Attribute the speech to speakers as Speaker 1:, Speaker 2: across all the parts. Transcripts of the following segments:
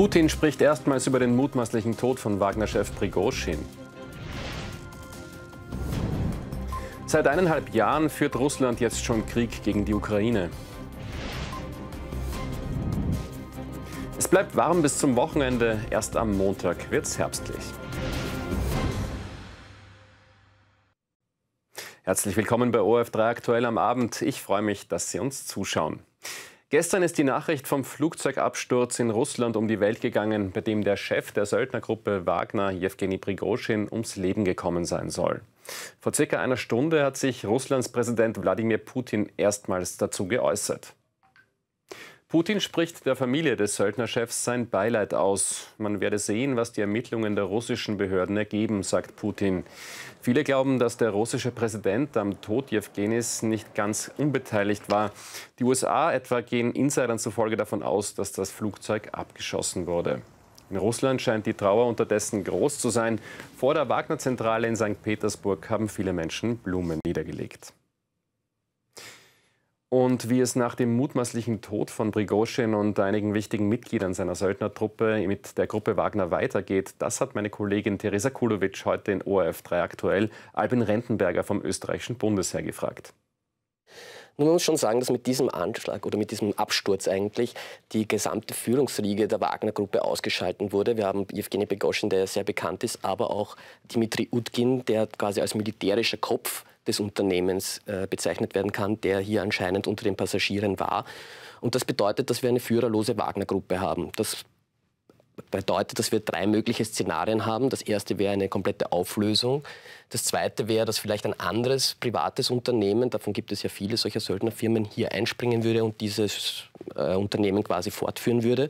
Speaker 1: Putin
Speaker 2: spricht erstmals über den mutmaßlichen Tod von Wagner-Chef Prigozhin. Seit eineinhalb Jahren führt Russland jetzt schon Krieg gegen die Ukraine. Es bleibt warm bis zum Wochenende, erst am Montag wird's herbstlich. Herzlich willkommen bei of 3 aktuell am Abend. Ich freue mich, dass Sie uns zuschauen. Gestern ist die Nachricht vom Flugzeugabsturz in Russland um die Welt gegangen, bei dem der Chef der Söldnergruppe Wagner, Jewgeni Prigoschin, ums Leben gekommen sein soll. Vor circa einer Stunde hat sich Russlands Präsident Wladimir Putin erstmals dazu geäußert. Putin spricht der Familie des Söldnerchefs sein Beileid aus. Man werde sehen, was die Ermittlungen der russischen Behörden ergeben, sagt Putin. Viele glauben, dass der russische Präsident am Tod Jewgenis nicht ganz unbeteiligt war. Die USA etwa gehen Insidern zufolge davon aus, dass das Flugzeug abgeschossen wurde. In Russland scheint die Trauer unterdessen groß zu sein. Vor der Wagner-Zentrale in St. Petersburg haben viele Menschen Blumen niedergelegt. Und wie es nach dem mutmaßlichen Tod von Prigozhin und einigen wichtigen Mitgliedern seiner Söldnertruppe mit der Gruppe Wagner weitergeht, das hat meine Kollegin Teresa Kulowitsch heute in ORF3 aktuell Albin Rentenberger vom österreichischen Bundesheer gefragt.
Speaker 3: Man muss schon sagen, dass mit diesem Anschlag oder mit diesem Absturz eigentlich die gesamte Führungsriege der Wagner-Gruppe ausgeschalten wurde. Wir haben Evgeny Begoschin, der sehr bekannt ist, aber auch Dimitri Utkin, der quasi als militärischer Kopf des Unternehmens äh, bezeichnet werden kann, der hier anscheinend unter den Passagieren war. Und das bedeutet, dass wir eine führerlose Wagner-Gruppe haben. Das bedeutet, dass wir drei mögliche Szenarien haben. Das erste wäre eine komplette Auflösung. Das zweite wäre, dass vielleicht ein anderes privates Unternehmen, davon gibt es ja viele solcher Söldnerfirmen, hier einspringen würde und dieses äh, Unternehmen quasi fortführen würde.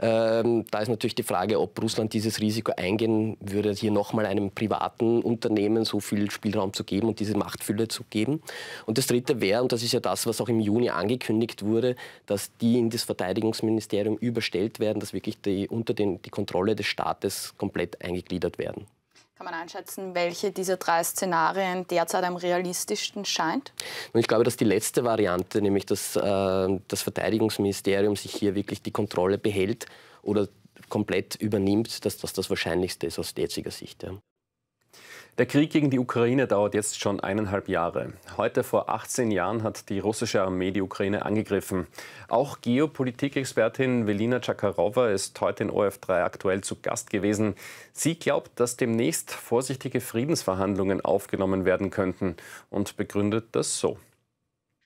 Speaker 3: Ähm, da ist natürlich die Frage, ob Russland dieses Risiko eingehen würde, hier nochmal einem privaten Unternehmen so viel Spielraum zu geben und diese Machtfülle zu geben. Und das Dritte wäre, und das ist ja das, was auch im Juni angekündigt wurde, dass die in das Verteidigungsministerium überstellt werden, dass wirklich die, unter den, die Kontrolle des Staates komplett eingegliedert werden.
Speaker 4: Kann man einschätzen, welche dieser drei Szenarien derzeit am realistischsten scheint?
Speaker 3: ich glaube, dass die letzte Variante, nämlich dass äh, das Verteidigungsministerium sich hier wirklich die Kontrolle behält oder komplett übernimmt, dass das das Wahrscheinlichste ist aus jetziger Sicht. Ja. Der Krieg gegen
Speaker 2: die Ukraine dauert jetzt schon eineinhalb Jahre. Heute vor 18 Jahren hat die russische Armee die Ukraine angegriffen. Auch Geopolitikexpertin Velina Chakarova ist heute in OF3 aktuell zu Gast gewesen. Sie glaubt, dass demnächst vorsichtige Friedensverhandlungen aufgenommen werden könnten und begründet das so.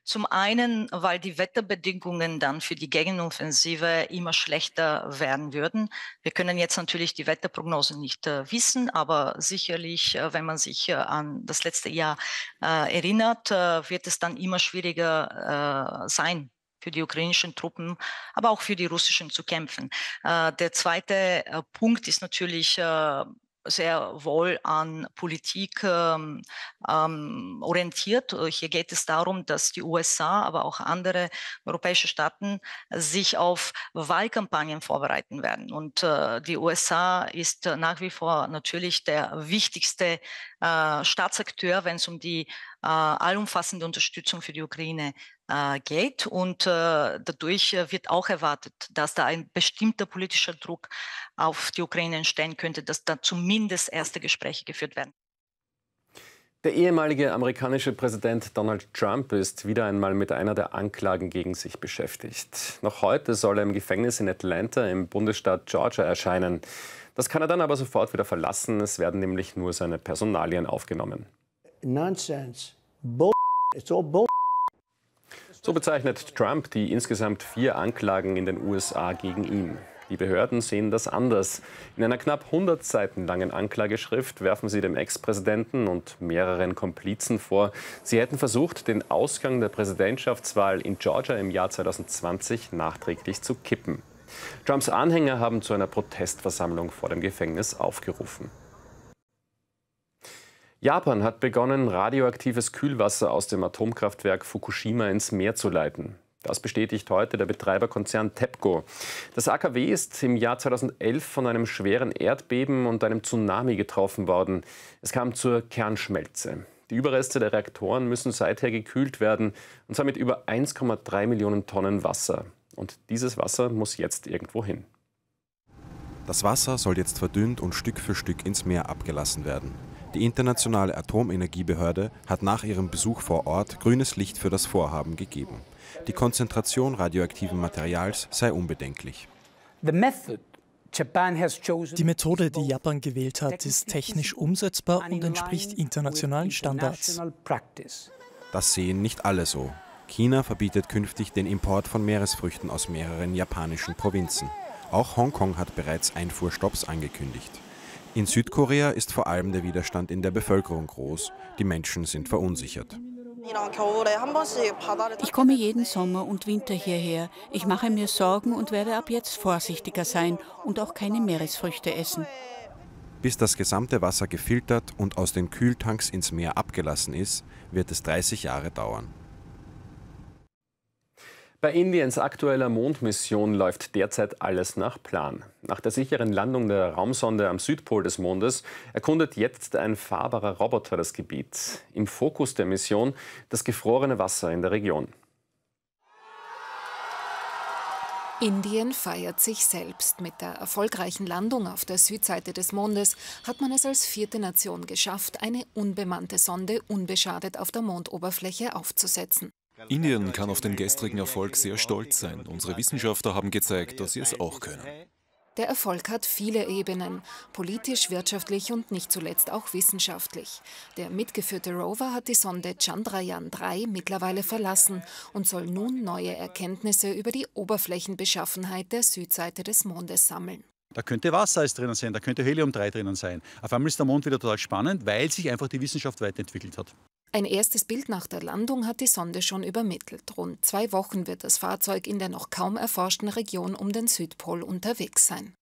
Speaker 4: Zum einen, weil die Wetterbedingungen dann für die Gegenoffensive immer schlechter werden würden. Wir können jetzt natürlich die Wetterprognosen nicht äh, wissen, aber sicherlich, äh, wenn man sich äh, an das letzte Jahr äh, erinnert, äh, wird es dann immer schwieriger äh, sein, für die ukrainischen Truppen, aber auch für die russischen zu kämpfen. Äh, der zweite äh, Punkt ist natürlich, äh, sehr wohl an Politik ähm, ähm orientiert. Äh, hier geht es darum, dass die USA, aber auch andere europäische Staaten sich auf Wahlkampagnen vorbereiten werden. Und äh, die USA ist äh, nach wie vor natürlich der wichtigste äh, Staatsakteur, wenn es um die äh, allumfassende Unterstützung für die Ukraine äh, geht. Und äh, dadurch wird auch erwartet, dass da ein bestimmter politischer Druck auf die Ukraine entstehen könnte, dass da zumindest erste Gespräche geführt werden.
Speaker 2: Der ehemalige amerikanische Präsident Donald Trump ist wieder einmal mit einer der Anklagen gegen sich beschäftigt. Noch heute soll er im Gefängnis in Atlanta im Bundesstaat Georgia erscheinen. Das kann er dann aber sofort wieder verlassen. Es werden nämlich nur seine Personalien aufgenommen
Speaker 5: nonsense, bull. It's all bull.
Speaker 2: So bezeichnet Trump die insgesamt vier Anklagen in den USA gegen ihn. Die Behörden sehen das anders. In einer knapp 100 Seiten langen Anklageschrift werfen sie dem Ex-Präsidenten und mehreren Komplizen vor, sie hätten versucht, den Ausgang der Präsidentschaftswahl in Georgia im Jahr 2020 nachträglich zu kippen. Trumps Anhänger haben zu einer Protestversammlung vor dem Gefängnis aufgerufen. Japan hat begonnen, radioaktives Kühlwasser aus dem Atomkraftwerk Fukushima ins Meer zu leiten. Das bestätigt heute der Betreiberkonzern TEPCO. Das AKW ist im Jahr 2011 von einem schweren Erdbeben und einem Tsunami getroffen worden. Es kam zur Kernschmelze. Die Überreste der Reaktoren müssen seither gekühlt werden, und zwar mit über 1,3 Millionen Tonnen Wasser. Und dieses Wasser muss jetzt irgendwo hin.
Speaker 6: Das Wasser soll jetzt verdünnt und Stück für Stück ins Meer abgelassen werden. Die Internationale Atomenergiebehörde hat nach ihrem Besuch vor Ort grünes Licht für das Vorhaben gegeben. Die Konzentration radioaktiven Materials sei unbedenklich.
Speaker 3: Die Methode, die Japan gewählt hat, ist technisch umsetzbar und entspricht internationalen Standards.
Speaker 6: Das sehen nicht alle so. China verbietet künftig den Import von Meeresfrüchten aus mehreren japanischen Provinzen. Auch Hongkong hat bereits Einfuhrstopps angekündigt. In Südkorea ist vor allem der Widerstand in der Bevölkerung groß. Die Menschen sind verunsichert.
Speaker 4: Ich komme jeden
Speaker 5: Sommer und Winter hierher. Ich mache mir Sorgen und werde ab jetzt vorsichtiger sein und auch keine Meeresfrüchte essen.
Speaker 6: Bis das gesamte Wasser gefiltert und aus den Kühltanks ins Meer abgelassen ist, wird es 30 Jahre dauern.
Speaker 2: Bei Indiens aktueller Mondmission läuft derzeit alles nach Plan. Nach der sicheren Landung der Raumsonde am Südpol des Mondes erkundet jetzt ein fahrbarer Roboter das Gebiet. Im Fokus der Mission das gefrorene Wasser in der Region.
Speaker 5: Indien feiert sich selbst. Mit der erfolgreichen Landung auf der Südseite des Mondes hat man es als vierte Nation geschafft, eine unbemannte Sonde unbeschadet auf der Mondoberfläche aufzusetzen.
Speaker 1: Indien kann auf den gestrigen Erfolg sehr stolz sein. Unsere Wissenschaftler haben gezeigt, dass sie es auch können.
Speaker 5: Der Erfolg hat viele Ebenen, politisch, wirtschaftlich und nicht zuletzt auch wissenschaftlich. Der mitgeführte Rover hat die Sonde Chandrayaan 3 mittlerweile verlassen und soll nun neue Erkenntnisse über die Oberflächenbeschaffenheit der Südseite des Mondes sammeln.
Speaker 6: Da
Speaker 1: könnte Wasser drinnen sein, da könnte Helium-3 drinnen sein. Auf einmal ist der Mond wieder total spannend, weil sich einfach die Wissenschaft weiterentwickelt hat.
Speaker 5: Ein erstes Bild nach der Landung hat die Sonde schon übermittelt. Rund zwei Wochen wird das Fahrzeug in der noch kaum erforschten Region um den Südpol unterwegs sein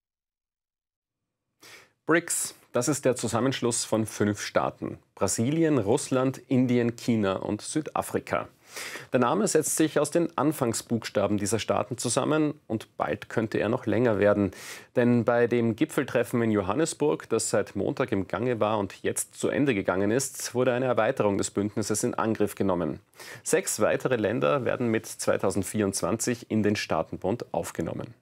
Speaker 2: BRICS, das ist der Zusammenschluss von fünf Staaten. Brasilien, Russland, Indien, China und Südafrika. Der Name setzt sich aus den Anfangsbuchstaben dieser Staaten zusammen und bald könnte er noch länger werden. Denn bei dem Gipfeltreffen in Johannesburg, das seit Montag im Gange war und jetzt zu Ende gegangen ist, wurde eine Erweiterung des Bündnisses in Angriff genommen. Sechs weitere Länder werden mit 2024 in den Staatenbund aufgenommen.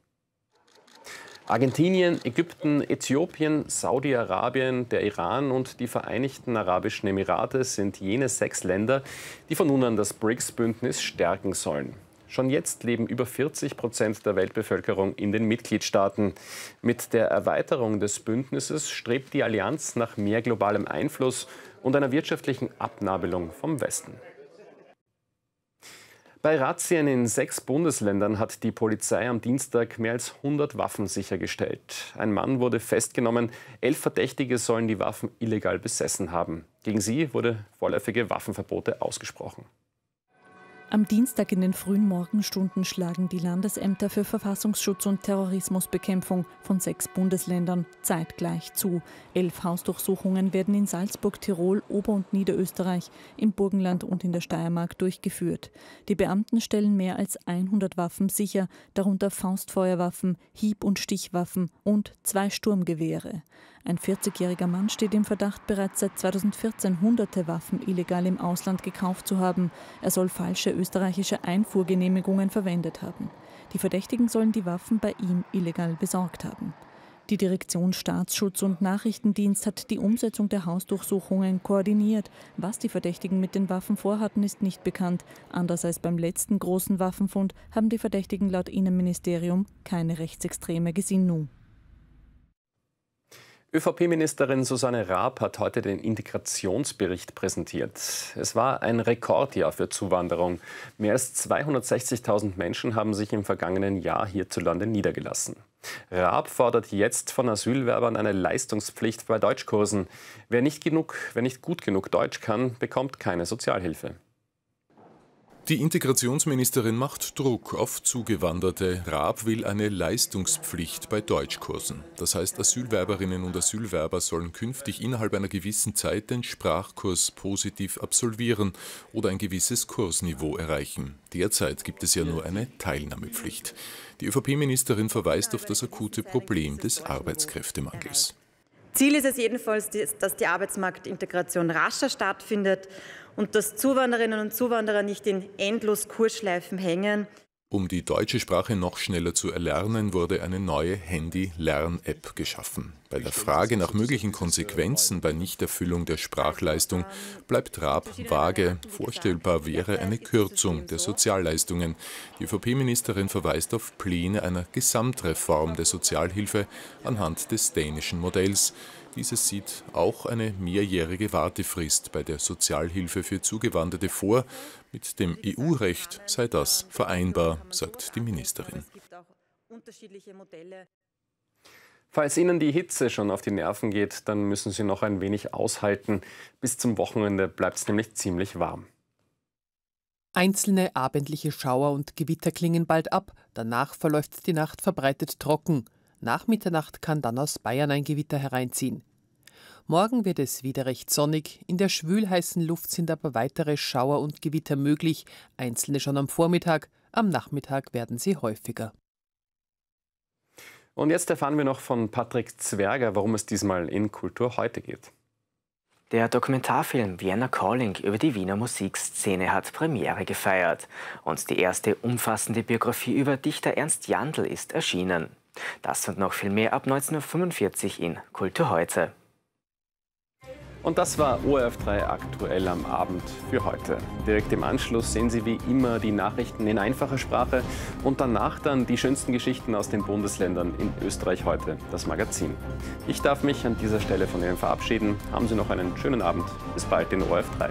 Speaker 2: Argentinien, Ägypten, Äthiopien, Saudi-Arabien, der Iran und die Vereinigten Arabischen Emirate sind jene sechs Länder, die von nun an das BRICS-Bündnis stärken sollen. Schon jetzt leben über 40 Prozent der Weltbevölkerung in den Mitgliedstaaten. Mit der Erweiterung des Bündnisses strebt die Allianz nach mehr globalem Einfluss und einer wirtschaftlichen Abnabelung vom Westen. Bei Razzien in sechs Bundesländern hat die Polizei am Dienstag mehr als 100 Waffen sichergestellt. Ein Mann wurde festgenommen. Elf Verdächtige sollen die Waffen illegal besessen haben. Gegen sie wurde vorläufige Waffenverbote ausgesprochen.
Speaker 5: Am Dienstag in den frühen Morgenstunden schlagen die Landesämter für Verfassungsschutz und Terrorismusbekämpfung von sechs Bundesländern zeitgleich zu. Elf Hausdurchsuchungen werden in Salzburg, Tirol, Ober- und Niederösterreich, im Burgenland und in der Steiermark durchgeführt. Die Beamten stellen mehr als 100 Waffen sicher, darunter Faustfeuerwaffen, Hieb- und Stichwaffen und zwei Sturmgewehre. Ein 40-jähriger Mann steht im Verdacht, bereits seit 2014 hunderte Waffen illegal im Ausland gekauft zu haben. Er soll falsche österreichische Einfuhrgenehmigungen verwendet haben. Die Verdächtigen sollen die Waffen bei ihm illegal besorgt haben. Die Direktion Staatsschutz und Nachrichtendienst hat die Umsetzung der Hausdurchsuchungen koordiniert. Was die Verdächtigen mit den Waffen vorhatten, ist nicht bekannt. Anders als beim letzten großen Waffenfund haben die Verdächtigen laut Innenministerium keine rechtsextreme Gesinnung.
Speaker 2: ÖVP-Ministerin Susanne Raab hat heute den Integrationsbericht präsentiert. Es war ein Rekordjahr für Zuwanderung. Mehr als 260.000 Menschen haben sich im vergangenen Jahr hierzulande niedergelassen. Raab fordert jetzt von Asylwerbern eine Leistungspflicht bei Deutschkursen. Wer nicht, genug, wer nicht gut genug Deutsch
Speaker 1: kann, bekommt keine Sozialhilfe. Die Integrationsministerin macht Druck auf Zugewanderte. Raab will eine Leistungspflicht bei Deutschkursen. Das heißt, Asylwerberinnen und Asylwerber sollen künftig innerhalb einer gewissen Zeit den Sprachkurs positiv absolvieren oder ein gewisses Kursniveau erreichen. Derzeit gibt es ja nur eine Teilnahmepflicht. Die ÖVP-Ministerin verweist auf das akute Problem des Arbeitskräftemangels.
Speaker 5: Ziel ist es jedenfalls, dass die Arbeitsmarktintegration rascher
Speaker 4: stattfindet und dass Zuwandererinnen und Zuwanderer nicht in endlos Kursschleifen hängen.
Speaker 1: Um die deutsche Sprache noch schneller zu erlernen, wurde eine neue Handy-Lern-App geschaffen. Bei der Frage nach möglichen äh, Konsequenzen bei Nichterfüllung der Sprachleistung bleibt Raab vage. Äh, Vorstellbar äh, wäre eine Kürzung der Sozialleistungen. Die ÖVP-Ministerin verweist auf Pläne einer Gesamtreform der Sozialhilfe anhand des dänischen Modells. Dieses sieht auch eine mehrjährige Wartefrist bei der Sozialhilfe für Zugewanderte vor. Mit dem EU-Recht sei das vereinbar, sagt die Ministerin.
Speaker 4: Unterschiedliche Modelle.
Speaker 2: Falls Ihnen die Hitze schon auf die Nerven geht, dann müssen Sie noch ein wenig aushalten. Bis zum Wochenende bleibt es nämlich ziemlich warm.
Speaker 3: Einzelne abendliche Schauer und Gewitter klingen bald ab. Danach verläuft die Nacht verbreitet trocken. Nach Mitternacht kann dann aus Bayern ein Gewitter hereinziehen. Morgen wird es wieder recht sonnig. In der schwülheißen Luft sind aber weitere Schauer und Gewitter möglich, einzelne schon am Vormittag. Am Nachmittag werden sie häufiger.
Speaker 2: Und jetzt erfahren wir noch von
Speaker 3: Patrick Zwerger, warum es diesmal in Kultur heute geht. Der Dokumentarfilm Vienna Calling über die Wiener Musikszene hat Premiere gefeiert und die erste umfassende Biografie über Dichter Ernst Jandl ist erschienen. Das und noch viel mehr ab 1945 in Kultur heute.
Speaker 2: Und das war ORF3 aktuell am Abend für heute. Direkt im Anschluss sehen Sie wie immer die Nachrichten in einfacher Sprache und danach dann die schönsten Geschichten aus den Bundesländern in Österreich heute, das Magazin. Ich darf mich an dieser Stelle von Ihnen verabschieden. Haben Sie noch einen schönen Abend. Bis bald in ORF3.